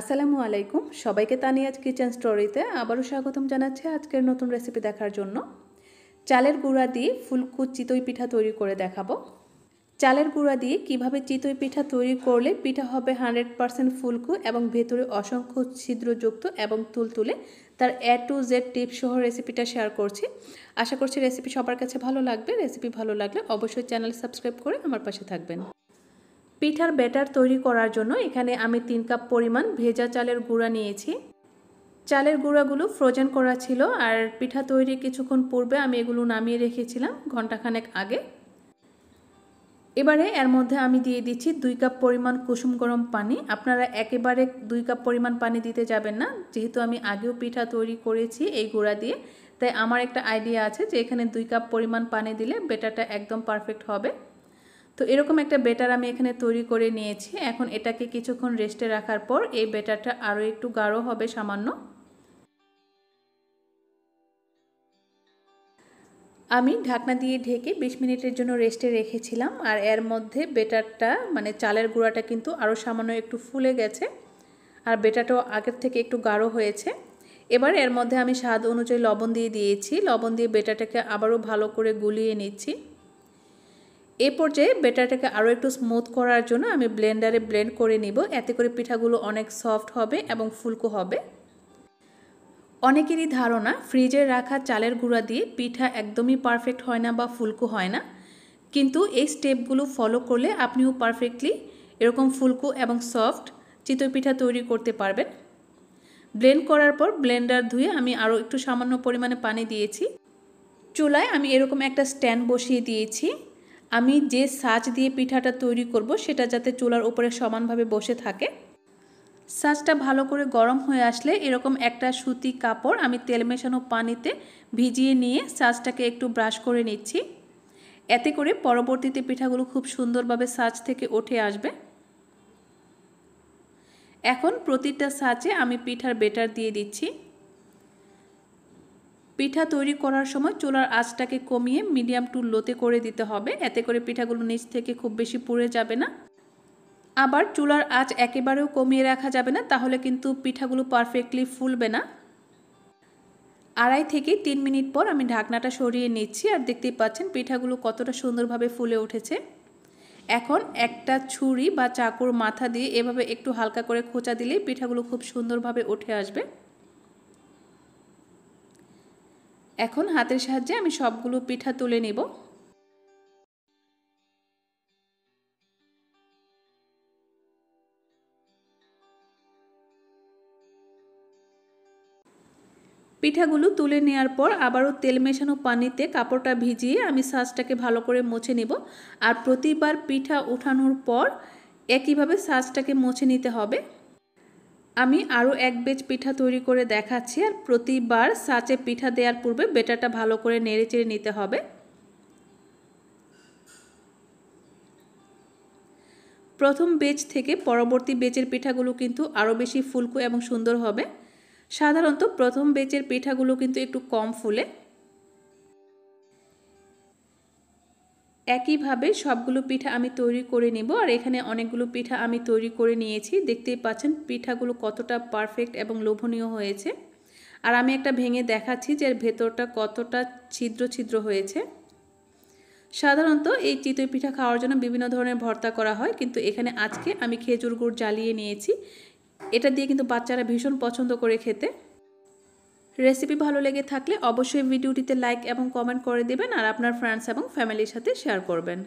আসসালামু আলাইকুম সবাইকে তানিয়াজ কিচেন স্টোরিতে আবারও স্বাগতম জানাচ্ছি আজকের নতুন রেসিপি দেখার জন্য চালের গুঁড়া দিয়ে ফুলকু চিতই পিঠা তৈরি করে দেখাবো চালের গুঁড়া দিয়ে কিভাবে চিতই পিঠা তৈরি করলে পিঠা হবে হান্ড্রেড পারসেন্ট ফুলকু এবং ভেতরে অসংখ্য ছিদ্রযুক্ত এবং তুলতুলে তার এ টু জেড টিপ সহ রেসিপিটা শেয়ার করছি আশা করছি রেসিপি সবার কাছে ভালো লাগবে রেসিপি ভালো লাগলে অবশ্যই চ্যানেল সাবস্ক্রাইব করে আমার পাশে থাকবেন পিঠার ব্যাটার তৈরি করার জন্য এখানে আমি তিন কাপ পরিমাণ ভেজা চালের গুঁড়া নিয়েছি চালের গুঁড়াগুলো ফ্রোজেন করা ছিল আর পিঠা তৈরি কিছুক্ষণ পূর্বে আমি এগুলো নামিয়ে রেখেছিলাম ঘন্টাখানেক আগে এবারে এর মধ্যে আমি দিয়ে দিচ্ছি দুই কাপ পরিমাণ কুসুম গরম পানি আপনারা একেবারে দুই কাপ পরিমাণ পানি দিতে যাবেন না যেহেতু আমি আগেও পিঠা তৈরি করেছি এই গুঁড়া দিয়ে তাই আমার একটা আইডিয়া আছে যে এখানে দুই কাপ পরিমাণ পানি দিলে বেটারটা একদম পারফেক্ট হবে তো এরকম একটা বেটার আমি এখানে তৈরি করে নিয়েছি এখন এটাকে কিছুক্ষণ রেস্টে রাখার পর এই বেটারটা আরও একটু গাঢ় হবে সামান্য আমি ঢাকনা দিয়ে ঢেকে বিশ মিনিটের জন্য রেস্টে রেখেছিলাম আর এর মধ্যে বেটারটা মানে চালের গুঁড়াটা কিন্তু আরও সামান্য একটু ফুলে গেছে আর বেটাটাও আগের থেকে একটু গাঢ় হয়েছে এবার এর মধ্যে আমি স্বাদ অনুযায়ী লবণ দিয়ে দিয়েছি লবণ দিয়ে বেটাটাকে আবারও ভালো করে গুলিয়ে নিচ্ছি এ পর্যায়ে বেটারটাকে আরও একটু স্মুথ করার জন্য আমি ব্লেন্ডারে ব্লেন্ড করে নিব এতে করে পিঠাগুলো অনেক সফট হবে এবং ফুলকো হবে অনেকেরই ধারণা ফ্রিজে রাখা চালের গুঁড়া দিয়ে পিঠা একদমই পারফেক্ট হয় না বা ফুলকো হয় না কিন্তু এই স্টেপগুলো ফলো করলে আপনিও পারফেক্টলি এরকম ফুলকো এবং সফট চিতই পিঠা তৈরি করতে পারবেন ব্লেন্ড করার পর ব্লেন্ডার ধুয়ে আমি আরও একটু সামান্য পরিমাণে পানি দিয়েছি চুলায় আমি এরকম একটা স্ট্যান্ড বসিয়ে দিয়েছি আমি যে সাজ দিয়ে পিঠাটা তৈরি করব সেটা যাতে চুলার উপরে সমানভাবে বসে থাকে সাজটা ভালো করে গরম হয়ে আসলে এরকম একটা সুতি কাপড় আমি তেল মেশানো পানিতে ভিজিয়ে নিয়ে সাজটাকে একটু ব্রাশ করে নিচ্ছি এতে করে পরবর্তীতে পিঠাগুলো খুব সুন্দরভাবে সাজ থেকে উঠে আসবে এখন প্রতিটা সাজে আমি পিঠার বেটার দিয়ে দিচ্ছি পিঠা তৈরি করার সময় চুলার আঁচটাকে কমিয়ে মিডিয়াম টু লোতে করে দিতে হবে এতে করে পিঠাগুলো নিচ থেকে খুব বেশি পুড়ে যাবে না আবার চুলার আঁচ একেবারেও কমিয়ে রাখা যাবে না তাহলে কিন্তু পিঠাগুলো পারফেক্টলি ফুলবে না আড়াই থেকে তিন মিনিট পর আমি ঢাকনাটা সরিয়ে নিচ্ছি আর দেখতেই পাচ্ছেন পিঠাগুলো কতটা সুন্দরভাবে ফুলে উঠেছে এখন একটা ছুরি বা চাকুর মাথা দিয়ে এভাবে একটু হালকা করে খোঁচা দিলেই পিঠাগুলো খুব সুন্দরভাবে উঠে আসবে এখন হাতের সাহায্যে আমি সবগুলো পিঠা তুলে নেব পিঠাগুলো তুলে নেয়ার পর আবারও তেল মেশানো পানিতে কাপড়টা ভিজিয়ে আমি সাজটাকে ভালো করে মুছে নেব আর প্রতিবার পিঠা উঠানোর পর একইভাবে সাজটাকে মুছে নিতে হবে আমি আরও এক বেজ পিঠা তৈরি করে দেখাচ্ছি আর প্রতিবার সাঁচে পিঠা দেওয়ার পূর্বে বেটাটা ভালো করে নেড়ে চেড়ে নিতে হবে প্রথম বেজ থেকে পরবর্তী বেচের পিঠাগুলো কিন্তু আরও বেশি ফুলকো এবং সুন্দর হবে সাধারণত প্রথম বেচের পিঠাগুলো কিন্তু একটু কম ফুলে একইভাবে সবগুলো পিঠা আমি তৈরি করে নেব আর এখানে অনেকগুলো পিঠা আমি তৈরি করে নিয়েছি দেখতেই পাচ্ছেন পিঠাগুলো কতটা পারফেক্ট এবং লোভনীয় হয়েছে আর আমি একটা ভেঙে দেখাচ্ছি যে ভেতরটা কতটা ছিদ্র ছিদ্র হয়েছে সাধারণত এই চিতই পিঠা খাওয়ার জন্য বিভিন্ন ধরনের ভর্তা করা হয় কিন্তু এখানে আজকে আমি খেজুর গুড় জ্বালিয়ে নিয়েছি এটা দিয়ে কিন্তু বাচ্চারা ভীষণ পছন্দ করে খেতে রেসিপি ভালো লেগে থাকলে অবশ্যই ভিডিওটিতে লাইক এবং কমেন্ট করে দেবেন আর আপনার ফ্রেন্ডস এবং ফ্যামিলির সাথে শেয়ার করবেন